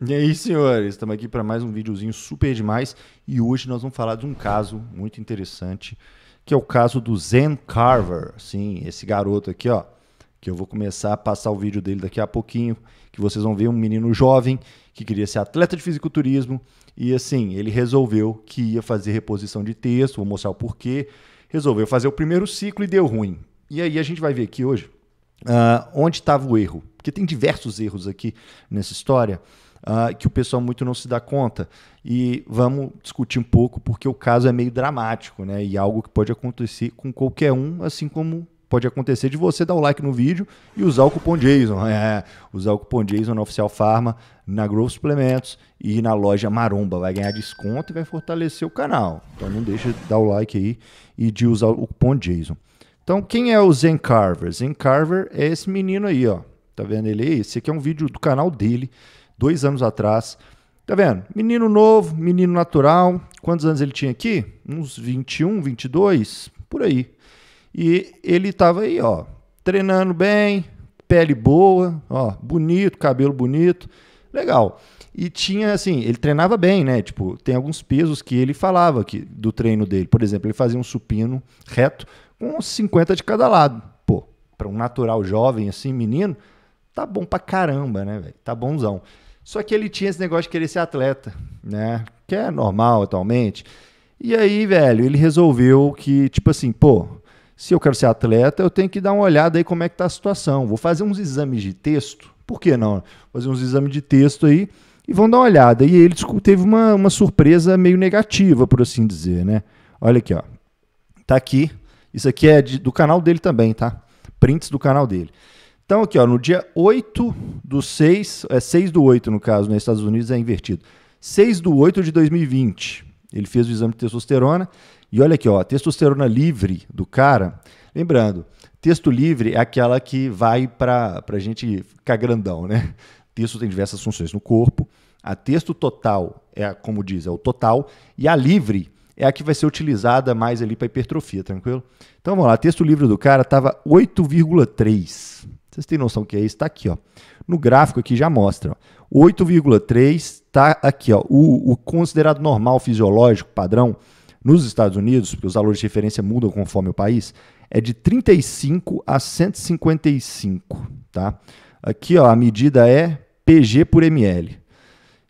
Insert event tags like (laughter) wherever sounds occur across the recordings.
E aí, senhores, estamos aqui para mais um videozinho super demais e hoje nós vamos falar de um caso muito interessante, que é o caso do Zen Carver. Sim, esse garoto aqui, ó, que eu vou começar a passar o vídeo dele daqui a pouquinho, que vocês vão ver um menino jovem que queria ser atleta de fisiculturismo e assim, ele resolveu que ia fazer reposição de texto, vou mostrar o porquê. Resolveu fazer o primeiro ciclo e deu ruim. E aí a gente vai ver aqui hoje uh, onde estava o erro, porque tem diversos erros aqui nessa história uh, que o pessoal muito não se dá conta. E vamos discutir um pouco, porque o caso é meio dramático, né? E algo que pode acontecer com qualquer um, assim como pode acontecer de você dar o like no vídeo e usar o cupom Jason. (laughs) É, usar o cupom Jason na Oficial Farma, na Grow Suplementos e na loja Maromba. Vai ganhar desconto e vai fortalecer o canal. Então não deixa de dar o like aí e de usar o cupom Jason. Então quem é o Zen Carver? Zen Carver é esse menino aí, ó. Tá vendo ele aí? Esse aqui é um vídeo do canal dele dois anos atrás. Tá vendo? Menino novo, menino natural. Quantos anos ele tinha aqui? Uns 21, 22, por aí. E ele tava aí, ó, treinando bem, pele boa, ó, bonito, cabelo bonito. Legal. E tinha assim, ele treinava bem, né? Tipo, tem alguns pesos que ele falava que, do treino dele. Por exemplo, ele fazia um supino reto com 50 de cada lado. Pô, para um natural jovem assim, menino, tá bom pra caramba, né, velho? Tá bonzão. Só que ele tinha esse negócio de querer ser atleta, né? Que é normal atualmente. E aí, velho, ele resolveu que, tipo assim, pô, se eu quero ser atleta, eu tenho que dar uma olhada aí como é que tá a situação. Vou fazer uns exames de texto. Por que não? Fazer uns exames de texto aí e vão dar uma olhada. E ele teve uma, uma surpresa meio negativa, por assim dizer, né? Olha aqui, ó. Tá aqui. Isso aqui é de, do canal dele também, tá? Prints do canal dele. Então, aqui, ó, no dia 8 do 6, é 6 do 8 no caso, nos né, Estados Unidos é invertido. 6 do 8 de 2020, ele fez o exame de testosterona e olha aqui, ó, a testosterona livre do cara, lembrando, texto livre é aquela que vai para a gente ficar grandão, né? Texto tem diversas funções no corpo, a texto total é, como diz, é o total, e a livre é a que vai ser utilizada mais ali para hipertrofia, tranquilo? Então vamos lá, texto livre do cara estava 8,3. Vocês têm noção que é isso? Está aqui, ó. No gráfico aqui já mostra. 8,3 está aqui, ó. O, o considerado normal fisiológico padrão nos Estados Unidos, porque os valores de referência mudam conforme o país, é de 35 a 155, tá? Aqui, ó, a medida é PG por ml.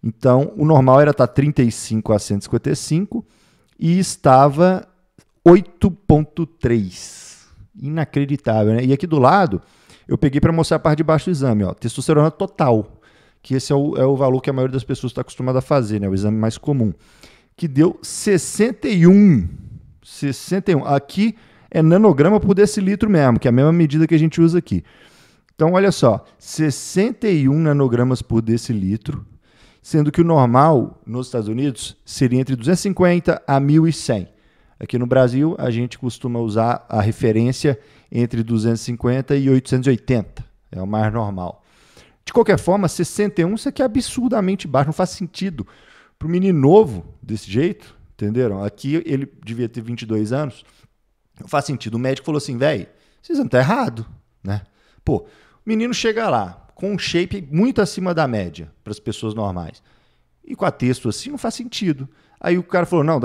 Então, o normal era estar tá 35 a 155 e estava 8.3. Inacreditável, né? E aqui do lado, eu peguei para mostrar a parte de baixo do exame, ó, testosterona total, que esse é o, é o valor que a maioria das pessoas está acostumada a fazer, né, o exame mais comum, que deu 61. 61. Aqui é nanograma por decilitro mesmo, que é a mesma medida que a gente usa aqui. Então, olha só, 61 nanogramas por decilitro, sendo que o normal nos Estados Unidos seria entre 250 a 1100. Aqui no Brasil, a gente costuma usar a referência entre 250 e 880, é o mais normal. De qualquer forma, 61 isso aqui é absurdamente baixo, não faz sentido. Para um menino novo desse jeito, entenderam? Aqui ele devia ter 22 anos, não faz sentido. O médico falou assim, velho, vocês não estão tá errado, né? Pô, o menino chega lá com um shape muito acima da média para as pessoas normais. E com a texto assim não faz sentido. Aí o cara falou: não,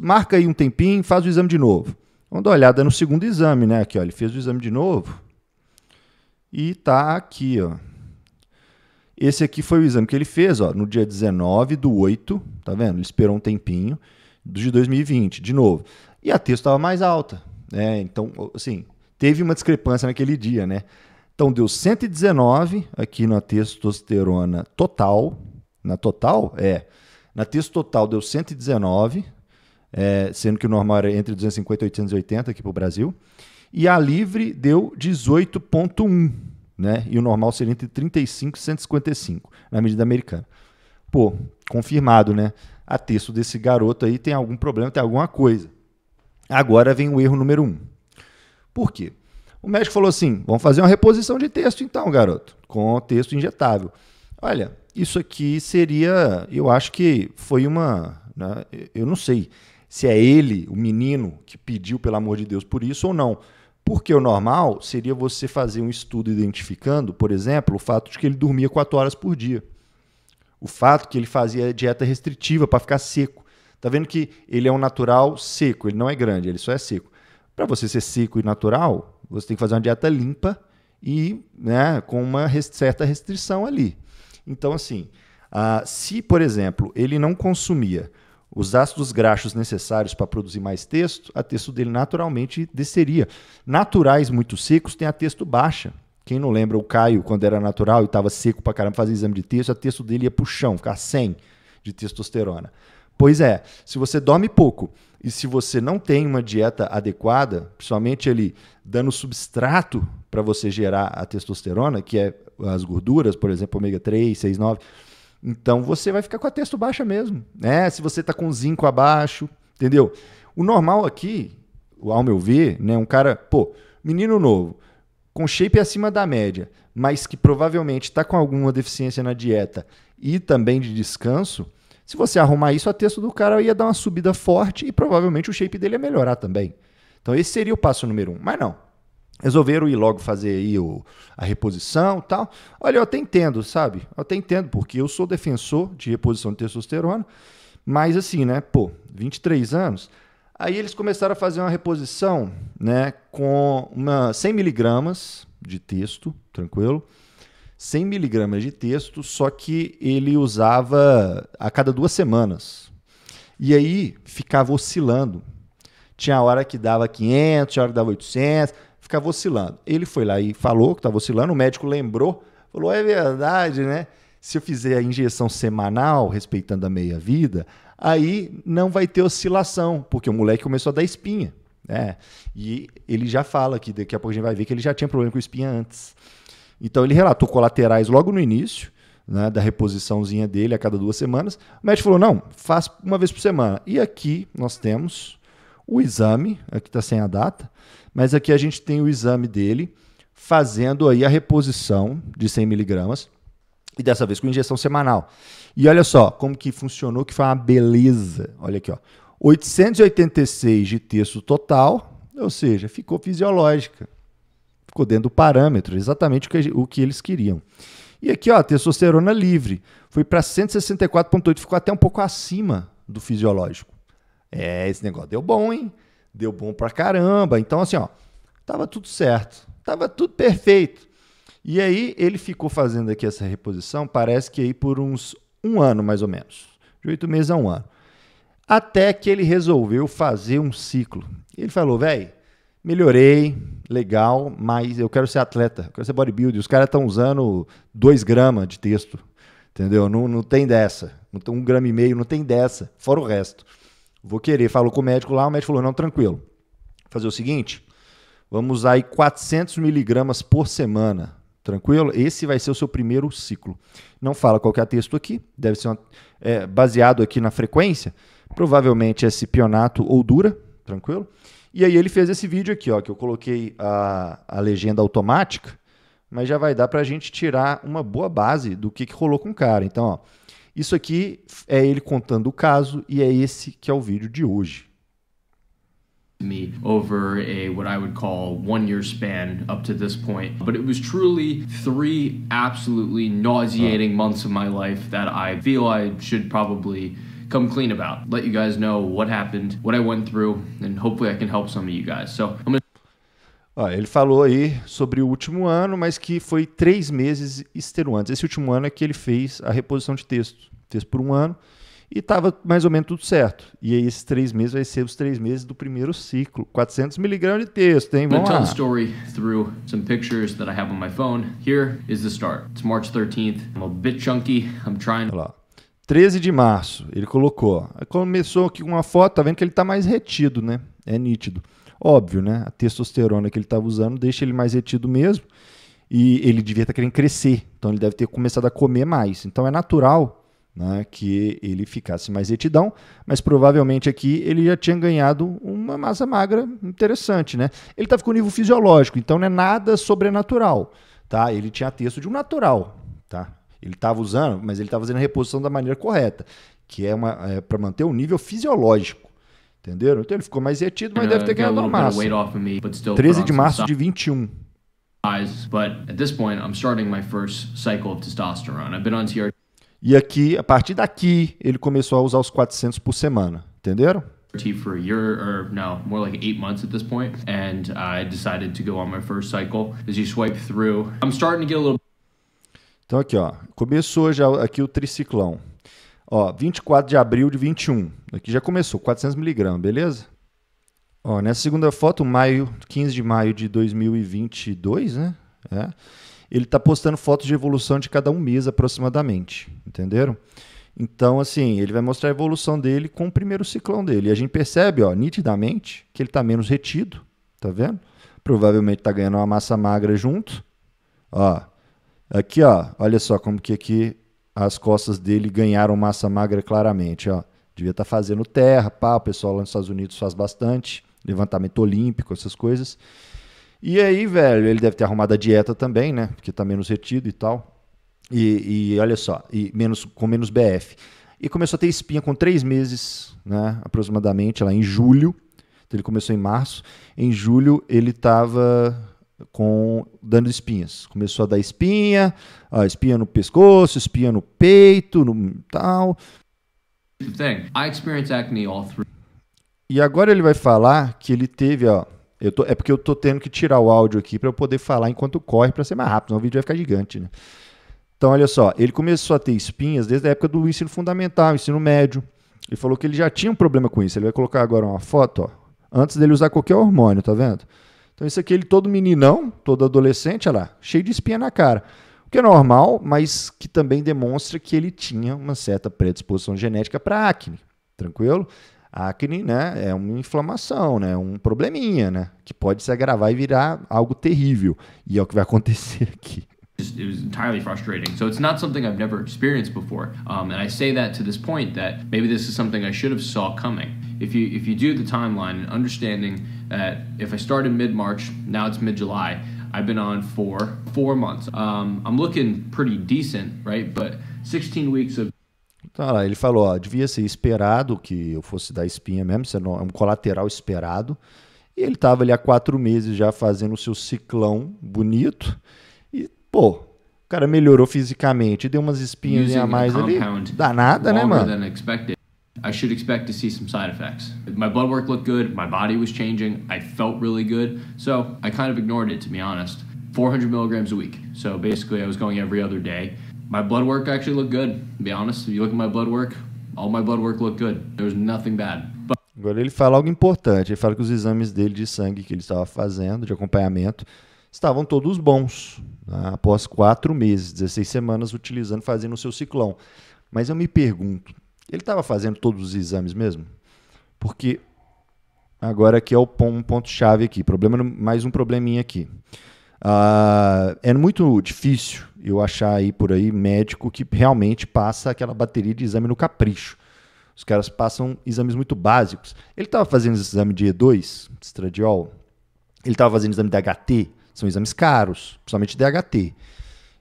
marca aí um tempinho, faz o exame de novo. Vamos dar uma olhada no segundo exame, né? Aqui, ó, ele fez o exame de novo. E tá aqui, ó. Esse aqui foi o exame que ele fez, ó, no dia 19 do 8, tá vendo? Ele esperou um tempinho, de 2020, de novo. E a texto estava mais alta, né? Então, assim, teve uma discrepância naquele dia, né? Então deu 119 aqui na testosterona total, na total? É. Na texto total deu 119, é, sendo que o normal era entre 250 e 880 aqui para o Brasil. E a livre deu 18,1, né? E o normal seria entre 35 e 155, na medida americana. Pô, confirmado, né? A texto desse garoto aí tem algum problema, tem alguma coisa. Agora vem o erro número um. Por quê? O médico falou assim: vamos fazer uma reposição de texto, então, garoto, com texto injetável. Olha, isso aqui seria, eu acho que foi uma, né, eu não sei se é ele, o menino, que pediu pelo amor de Deus por isso ou não. Porque o normal seria você fazer um estudo identificando, por exemplo, o fato de que ele dormia 4 horas por dia. O fato que ele fazia dieta restritiva para ficar seco. Tá vendo que ele é um natural seco, ele não é grande, ele só é seco. Para você ser seco e natural, você tem que fazer uma dieta limpa e né, com uma certa restrição ali. Então, assim, uh, se, por exemplo, ele não consumia os ácidos graxos necessários para produzir mais texto, a texto dele naturalmente desceria. Naturais muito secos têm a texto baixa. Quem não lembra, o Caio, quando era natural e estava seco para caramba, fazia exame de texto, a texto dele ia para o chão, ficar sem de testosterona. Pois é, se você dorme pouco e se você não tem uma dieta adequada, principalmente ele dando substrato para você gerar a testosterona, que é as gorduras, por exemplo, ômega 3, 6, 9. Então você vai ficar com a testo baixa mesmo, né? Se você está com zinco abaixo, entendeu? O normal aqui, ao meu ver, né, um cara, pô, menino novo, com shape acima da média, mas que provavelmente está com alguma deficiência na dieta e também de descanso, se você arrumar isso, a texto do cara ia dar uma subida forte e provavelmente o shape dele ia melhorar também. Então esse seria o passo número um. Mas não, Resolveram ir logo fazer aí o, a reposição tal. Olha, eu até entendo, sabe? Eu até entendo, porque eu sou defensor de reposição de testosterona, mas assim, né? Pô, 23 anos. Aí eles começaram a fazer uma reposição, né? Com uma 100 miligramas de texto, tranquilo. 100 miligramas de texto, só que ele usava a cada duas semanas. E aí ficava oscilando. Tinha hora que dava 500, tinha hora que dava 800 ficava oscilando. Ele foi lá e falou que estava tá oscilando, o médico lembrou, falou: é verdade, né? Se eu fizer a injeção semanal, respeitando a meia-vida, aí não vai ter oscilação, porque o moleque começou a dar espinha. Né? E ele já fala que daqui a pouco a gente vai ver que ele já tinha problema com espinha antes. Então ele relatou colaterais logo no início, né, da reposiçãozinha dele a cada duas semanas. O médico falou: não, faz uma vez por semana. E aqui nós temos o exame, aqui está sem a data, mas aqui a gente tem o exame dele fazendo aí a reposição de 100 miligramas e dessa vez com injeção semanal. E olha só como que funcionou, que foi uma beleza. Olha aqui, ó. 886 de texto total, ou seja, ficou fisiológica. Ficou dentro do parâmetro, exatamente o que, o que eles queriam. E aqui, ó, testosterona livre. Foi para 164,8, ficou até um pouco acima do fisiológico. É, esse negócio deu bom, hein? deu bom pra caramba. Então, assim, ó, tava tudo certo, tava tudo perfeito. E aí ele ficou fazendo aqui essa reposição, parece que aí por uns um ano mais ou menos, de oito meses a um ano. Até que ele resolveu fazer um ciclo. Ele falou, velho, melhorei, legal, mas eu quero ser atleta, eu quero ser bodybuilder. Os caras estão usando dois gramas de texto, entendeu? Não, não tem dessa. Não tem um grama e meio, não tem dessa, fora o resto. Vou querer. Falou com o médico lá, o médico falou: não, tranquilo. Vou fazer o seguinte: vamos usar aí 400 miligramas por semana. Tranquilo? Esse vai ser o seu primeiro ciclo. Não fala qual é o texto aqui, deve ser uma, é, baseado aqui na frequência. Provavelmente é cipionato ou dura, tranquilo? E aí ele fez esse vídeo aqui, ó, que eu coloquei a, a legenda automática, mas já vai dar para a gente tirar uma boa base do que, que rolou com o cara. Então, ó, isso aqui é ele contando o caso e é esse que é o vídeo de hoje. me over a what I would call one year span up to this point. But it was truly three absolutely nauseating ah. months of my life that I feel I should probably come clean about. Let you guys know what happened, what I went through, and hopefully I can help some of you guys. So I'm gonna ele falou aí sobre o último ano, mas que foi três meses extenuantes. Esse último ano é que ele fez a reposição de texto fez por um ano e estava mais ou menos tudo certo. E aí esses três meses vai ser os três meses do primeiro ciclo. 400 miligramas de texto, hein? Vamos lá. story through some pictures that I have on my phone. Here is the start. It's March 13th. I'm a bit chunky. I'm trying... Olha lá. 13 de março, ele colocou. Começou aqui com uma foto, tá vendo que ele está mais retido, né? É nítido. Óbvio, né? A testosterona que ele estava usando deixa ele mais retido mesmo. E ele devia estar tá querendo crescer. Então ele deve ter começado a comer mais. Então é natural né, que ele ficasse mais retidão, mas provavelmente aqui ele já tinha ganhado uma massa magra interessante, né? Ele estava tá com nível fisiológico, então não é nada sobrenatural, tá? Ele tinha texto de um natural, tá? Ele estava usando, mas ele estava fazendo a reposição da maneira correta, que é, é para manter o nível fisiológico. Entenderam? Então ele ficou mais retido, mas deve ter ganhado uma massa. 13 de março de 21. But at e aqui, a partir daqui, ele começou a usar os 400 por semana, entenderam? for a year or no, more like eight months at this point, and I decided to go on my first cycle. As you swipe through, I'm starting to get a little. Então aqui ó, começou já aqui o triciclão. Ó, 24 de abril de 21. Aqui já começou, 400 miligramas, beleza? Ó, nessa segunda foto, maio, 15 de maio de 2022, né? É ele está postando fotos de evolução de cada um mês aproximadamente, entenderam? Então, assim, ele vai mostrar a evolução dele com o primeiro ciclão dele. E a gente percebe, ó, nitidamente, que ele está menos retido, tá vendo? Provavelmente está ganhando uma massa magra junto. Ó, aqui, ó, olha só como que aqui as costas dele ganharam massa magra claramente, ó. Devia estar tá fazendo terra, pá, o pessoal lá nos Estados Unidos faz bastante, levantamento olímpico, essas coisas. E aí, velho, ele deve ter arrumado a dieta também, né? Porque tá menos retido e tal. E, e olha só, e menos, com menos BF. E começou a ter espinha com três meses, né? Aproximadamente, lá em julho. Então, ele começou em março. Em julho, ele tava com dando espinhas. Começou a dar espinha, a espinha no pescoço, espinha no peito, no tal. E agora ele vai falar que ele teve, ó eu tô, é porque eu tô tendo que tirar o áudio aqui para eu poder falar enquanto corre para ser mais rápido, senão o vídeo vai ficar gigante, né? Então, olha só, ele começou a ter espinhas desde a época do ensino fundamental, ensino médio. Ele falou que ele já tinha um problema com isso. Ele vai colocar agora uma foto, ó, antes dele usar qualquer hormônio, tá vendo? Então, isso aqui, ele todo meninão, todo adolescente, olha lá, cheio de espinha na cara. O que é normal, mas que também demonstra que ele tinha uma certa predisposição genética para acne, tranquilo? acne, né, é uma inflamação, né, um probleminha, né, que pode se agravar e virar algo terrível. E é o que vai (laughs) acontecer aqui. it was entirely frustrating. So it's not something I've never experienced before, um, and I say that to this point that maybe this is something I should have saw coming. If you if you do the timeline and understanding that if I started mid March, now it's mid July. I've been on for four months. Um, I'm looking pretty decent, right? But 16 weeks of Tá ele falou, ó, devia ser esperado que eu fosse dar espinha mesmo, é, é um colateral esperado. E ele estava ali há quatro meses já fazendo o seu ciclão bonito. E, pô, o cara melhorou fisicamente, deu umas espinhas a mais ali. Danada, né, mano? I should expect to see some side effects. My blood work looked good, my body was changing, I felt really good, so I kind of ignored it to be honest. 400 milligrams a week, so basically I was going every other day my blood work actually looked good. To be honest, if you look at my blood work, all my blood work looked good. There was nothing bad. But Agora ele fala algo importante. Ele fala que os exames dele de sangue que ele estava fazendo, de acompanhamento, estavam todos bons. Né? Após quatro meses, 16 semanas, utilizando, fazendo o seu ciclão. Mas eu me pergunto, ele estava fazendo todos os exames mesmo? Porque agora aqui é o um ponto-chave aqui. Problema, mais um probleminha aqui. Ah, é muito difícil eu achar aí por aí médico que realmente passa aquela bateria de exame no capricho. Os caras passam exames muito básicos. Ele estava fazendo esse exame de E2, estradiol. Ele estava fazendo exame de HT. São exames caros, principalmente DHT.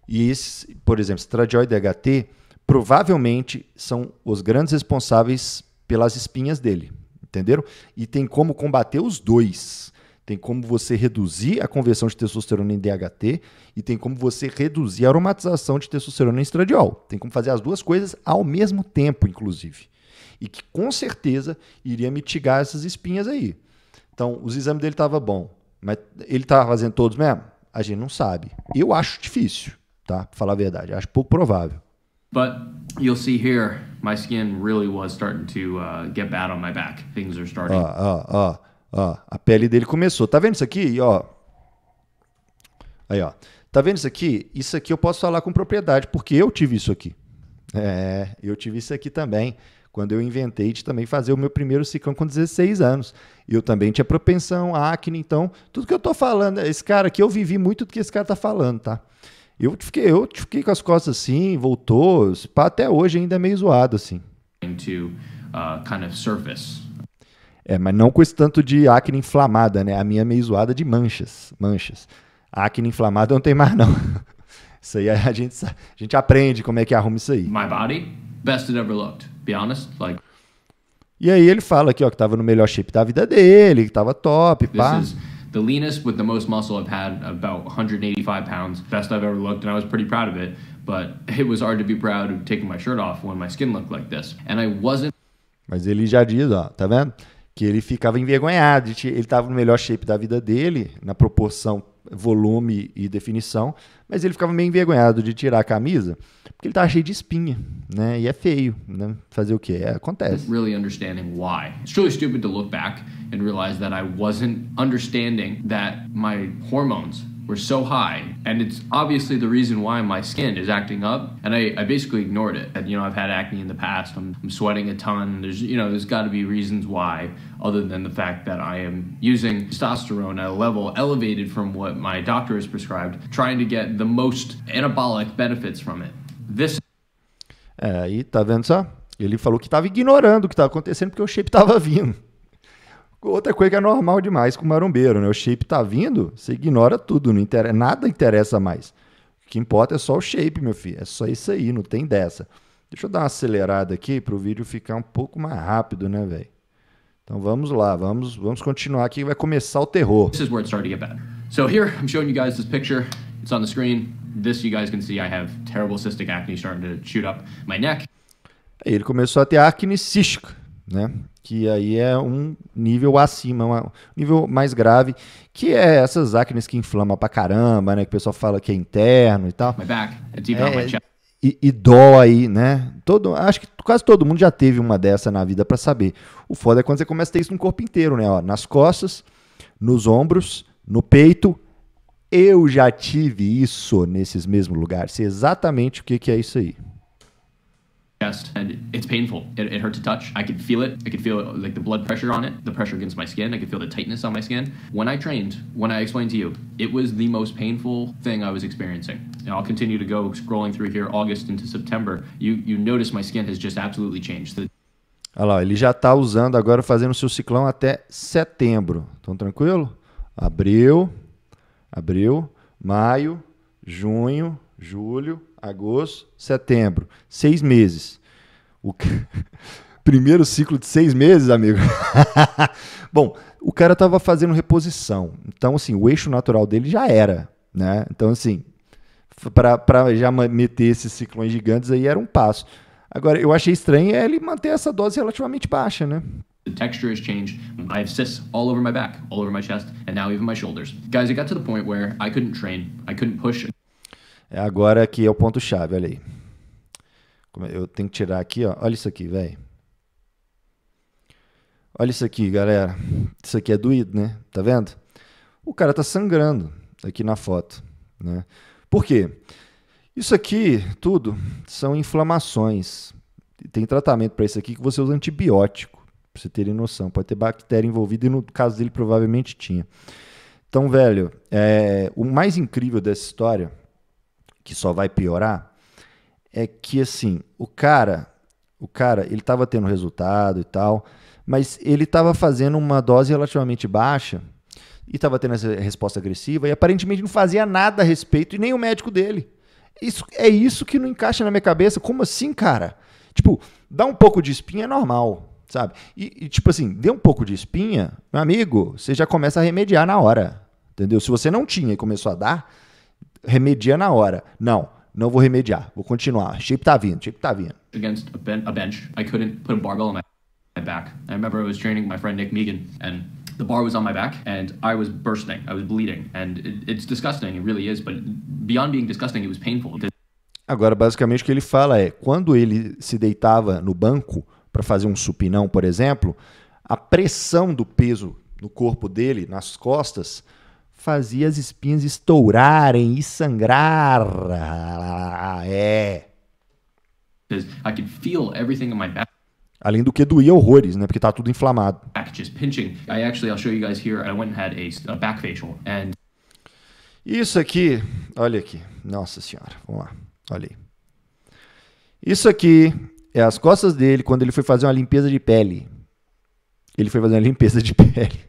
E esse, por exemplo, estradiol e DHT provavelmente são os grandes responsáveis pelas espinhas dele, entenderam? E tem como combater os dois tem como você reduzir a conversão de testosterona em DHT e tem como você reduzir a aromatização de testosterona em estradiol. Tem como fazer as duas coisas ao mesmo tempo, inclusive. E que com certeza iria mitigar essas espinhas aí. Então, os exames dele estavam bom, mas ele estava fazendo todos mesmo? A gente não sabe. Eu acho difícil, tá? Pra falar a verdade, acho pouco provável. But you'll see here, my skin really was starting to uh, get bad on my back. Things are starting. Ó, a pele dele começou. Tá vendo isso aqui? Ó. Aí, ó. Tá vendo isso aqui? Isso aqui eu posso falar com propriedade, porque eu tive isso aqui. É, eu tive isso aqui também, quando eu inventei de também fazer o meu primeiro ciclão com 16 anos. Eu também tinha propensão, acne, então, tudo que eu tô falando, esse cara aqui, eu vivi muito do que esse cara tá falando, tá? Eu fiquei, eu fiquei com as costas assim, voltou, até hoje ainda é meio zoado assim. uh, kind of surface. É, mas não com esse tanto de acne inflamada, né? A minha é meio zoada de manchas, manchas. acne inflamada não tem mais, não. (laughs) isso aí a gente, a gente aprende como é que arruma isso aí. My body, best it ever looked. Be honest, like... E aí ele fala aqui, ó, que tava no melhor shape da vida dele, que tava top, pá. This is the leanest with the most muscle I've had, about 185 pounds. Best I've ever looked, and I was pretty proud of it. But (laughs) it was hard to be proud of taking my shirt off when my skin looked like this. And I wasn't... Mas ele já diz, ó, tá vendo? que ele ficava envergonhado, ele estava no melhor shape da vida dele, na proporção, volume e definição, mas ele ficava meio envergonhado de tirar a camisa, porque ele estava cheio de espinha, né? E é feio, né? Fazer o que é, acontece. Really understanding why. It's truly stupid to look back and realize that I wasn't understanding that my hormones were so high, and it's obviously the reason why my skin is acting up. And I, I basically ignored it. And, you know, I've had acne in the past. I'm, I'm sweating a ton. There's, you know, there's got to be reasons why, other than the fact that I am using testosterone at a level elevated from what my doctor has prescribed, trying to get the most anabolic benefits from it. This. É, aí tá vendo só? Ele falou que estava ignorando o que estava acontecendo porque o shape estava vindo. Outra coisa que é normal demais com o marombeiro, né? O shape tá vindo, você ignora tudo, não interessa, nada interessa mais. O que importa é só o shape, meu filho. É só isso aí, não tem dessa. Deixa eu dar uma acelerada aqui para o vídeo ficar um pouco mais rápido, né, velho? Então vamos lá, vamos, vamos continuar aqui, vai começar o terror. This is where to get bad. So here I'm showing you guys this picture. It's on the screen. This you guys can see I have terrible cystic acne starting to shoot up my neck. Aí ele começou a ter acne cística né? Que aí é um nível acima, um nível mais grave, que é essas acnes que inflama pra caramba, né? Que o pessoal fala que é interno e tal. My back. é, é my chest. E, e, dói, né? Todo, acho que quase todo mundo já teve uma dessa na vida para saber. O foda é quando você começa a ter isso no corpo inteiro, né? Ó, nas costas, nos ombros, no peito. Eu já tive isso nesses mesmos lugares. Sei exatamente o que, que é isso aí chest and it's painful it, it, hurt to touch i could feel it i could feel like the blood pressure on it the pressure against my skin i could feel the tightness on my skin when i trained when i explained to you it was the most painful thing i was experiencing and i'll continue to go scrolling through here august into september you you notice my skin has just absolutely changed the Olha lá, ele já está usando agora, fazendo seu ciclão até setembro. Então, tranquilo? Abril, abril, maio, junho, julho, agosto, setembro. Seis meses. O (laughs) primeiro ciclo de seis meses, amigo. (laughs) Bom, o cara estava fazendo reposição. Então, assim, o eixo natural dele já era, né? Então, assim, para já meter esses ciclões gigantes aí era um passo. Agora, eu achei estranho é ele manter essa dose relativamente baixa, né? The texture has changed. I have cysts all over my back, all over my chest, and now even my shoulders. Guys, it got to the point where I couldn't train, I couldn't push. É agora que é o ponto-chave, olha aí. É, eu tenho que tirar aqui, ó. olha isso aqui, velho. Olha isso aqui, galera. Isso aqui é doído, né? Tá vendo? O cara tá sangrando aqui na foto, né? Por quê? Isso aqui tudo são inflamações. Tem tratamento para isso aqui que você usa antibiótico, pra você terem noção. Pode ter bactéria envolvida e no caso dele provavelmente tinha. Então, velho, é... o mais incrível dessa história que só vai piorar, é que assim, o cara, o cara, ele estava tendo resultado e tal, mas ele estava fazendo uma dose relativamente baixa e estava tendo essa resposta agressiva e aparentemente não fazia nada a respeito e nem o médico dele. Isso é isso que não encaixa na minha cabeça. Como assim, cara? Tipo, dá um pouco de espinha é normal, sabe? E, e tipo assim, dê um pouco de espinha, meu amigo, você já começa a remediar na hora, entendeu? Se você não tinha e começou a dar, remedia na hora. Não, não vou remediar, vou continuar. Shape tá vindo, shape tá vindo. Against a, ben a bench, I couldn't put a barbell on my, my back. I remember I was training my friend Nick Megan and the bar was on my back and I was bursting, I was bleeding and it, it's disgusting, it really is, but beyond being disgusting, it was painful. Agora, basicamente o que ele fala é, quando ele se deitava no banco para fazer um supinão, por exemplo, a pressão do peso no corpo dele, nas costas, fazia as espinhas estourarem e sangrar. É. I could feel everything in my back. Além do que doía horrores, né? Porque tá tudo inflamado. Isso aqui, olha aqui. Nossa senhora, vamos lá. Olha aí. Isso aqui é as costas dele quando ele foi fazer uma limpeza de pele. Ele foi fazer uma (laughs) limpeza de pele.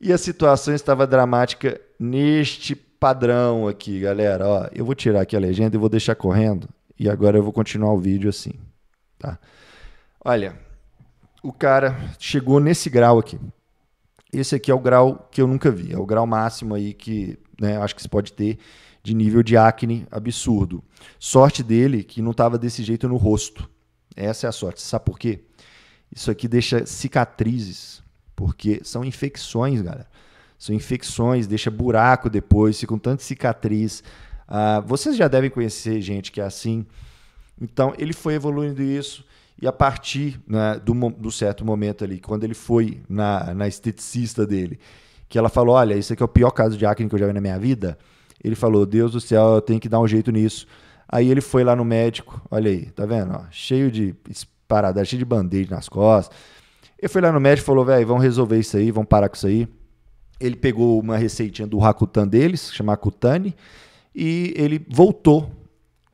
E a situação estava dramática neste padrão aqui, galera. Ó, eu vou tirar aqui a legenda e vou deixar correndo. E agora eu vou continuar o vídeo assim, tá? Olha, o cara chegou nesse grau aqui. Esse aqui é o grau que eu nunca vi, é o grau máximo aí que, né, acho que se pode ter de nível de acne absurdo. Sorte dele que não estava desse jeito no rosto. Essa é a sorte. Sabe por quê? Isso aqui deixa cicatrizes porque são infecções, galera. São infecções, deixa buraco depois, fica com tanta cicatriz. Ah, vocês já devem conhecer gente que é assim. Então, ele foi evoluindo isso. E a partir né, do, do, certo momento ali, quando ele foi na, na esteticista dele, que ela falou: Olha, isso aqui é o pior caso de acne que eu já vi na minha vida. Ele falou: Deus do céu, eu tenho que dar um jeito nisso. Aí ele foi lá no médico, olha aí, tá vendo? Ó, cheio de parada, cheio de band-aid nas costas. Eu fui lá no médico e falou, velho, vamos resolver isso aí, vamos parar com isso aí. Ele pegou uma receitinha do Rakutan deles, chama cutane, e ele voltou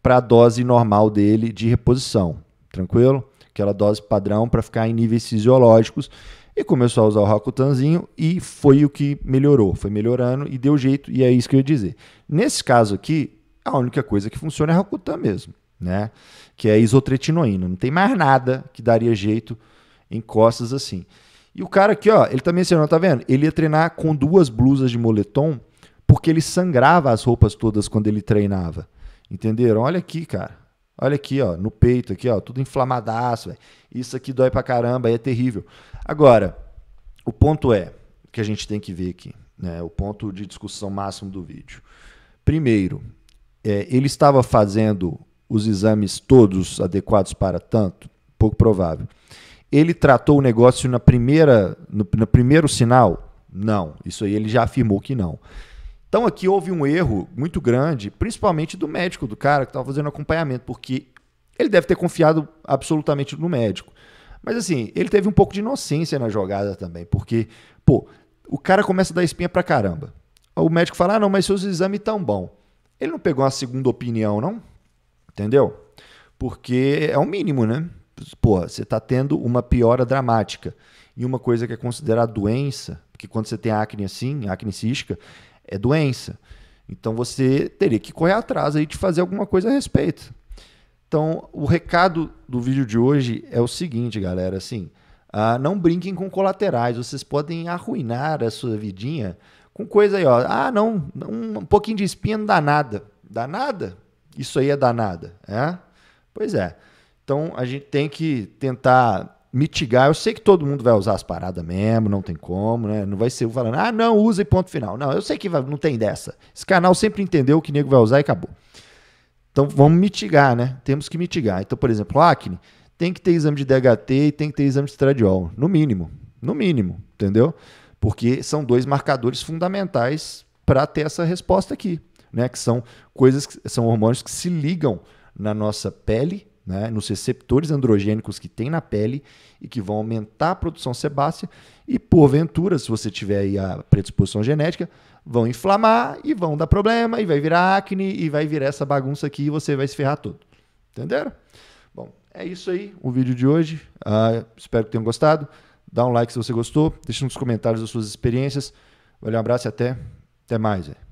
para a dose normal dele de reposição, tranquilo? Aquela dose padrão para ficar em níveis fisiológicos. E começou a usar o Rakutanzinho e foi o que melhorou, foi melhorando e deu jeito, e é isso que eu ia dizer. Nesse caso aqui, a única coisa que funciona é Rakutan mesmo, né? Que é isotretinoína, não tem mais nada que daria jeito em costas assim. E o cara aqui, ó, ele também tá assim, mencionou, tá vendo? Ele ia treinar com duas blusas de moletom porque ele sangrava as roupas todas quando ele treinava. Entenderam? Olha aqui, cara. Olha aqui, ó, no peito aqui, ó, tudo inflamadaço, véio. Isso aqui dói pra caramba, é terrível. Agora, o ponto é que a gente tem que ver aqui, né? O ponto de discussão máximo do vídeo. Primeiro, é, ele estava fazendo os exames todos adequados para tanto? Pouco provável. Ele tratou o negócio na primeira, no, no primeiro sinal? Não, isso aí ele já afirmou que não. Então aqui houve um erro muito grande, principalmente do médico do cara que estava fazendo acompanhamento, porque ele deve ter confiado absolutamente no médico. Mas assim, ele teve um pouco de inocência na jogada também, porque, pô, o cara começa a dar espinha pra caramba. O médico fala: ah, não, mas seus exames tão bom. Ele não pegou uma segunda opinião, não? Entendeu? Porque é o mínimo, né? pô, você está tendo uma piora dramática. E uma coisa que é considerada doença, porque quando você tem acne assim, acne cística, é doença. Então você teria que correr atrás aí de fazer alguma coisa a respeito. Então, o recado do vídeo de hoje é o seguinte, galera, assim, uh, não brinquem com colaterais, vocês podem arruinar a sua vidinha com coisa aí, ó, ah, não, um, um pouquinho de espinha não dá nada. Dá nada? Isso aí é danada, é? Pois é. Então a gente tem que tentar mitigar. Eu sei que todo mundo vai usar as paradas mesmo, não tem como, né? Não vai ser falando, ah, não, usa e ponto final. Não, eu sei que não tem dessa. Esse canal sempre entendeu o que o nego vai usar e acabou. Então vamos mitigar, né? Temos que mitigar. Então, por exemplo, acne tem que ter exame de DHT e tem que ter exame de estradiol, no mínimo. No mínimo, entendeu? Porque são dois marcadores fundamentais para ter essa resposta aqui, né? Que são coisas que são hormônios que se ligam na nossa pele né, nos receptores androgênicos que tem na pele e que vão aumentar a produção sebácea e, porventura, se você tiver a predisposição genética, vão inflamar e vão dar problema e vai virar acne e vai virar essa bagunça aqui e você vai se ferrar todo. Entenderam? Bom, é isso aí o vídeo de hoje. Uh, espero que tenham gostado. Dá um like se você gostou. Deixa nos comentários as suas experiências. Valeu, um abraço e até, até mais. Véio.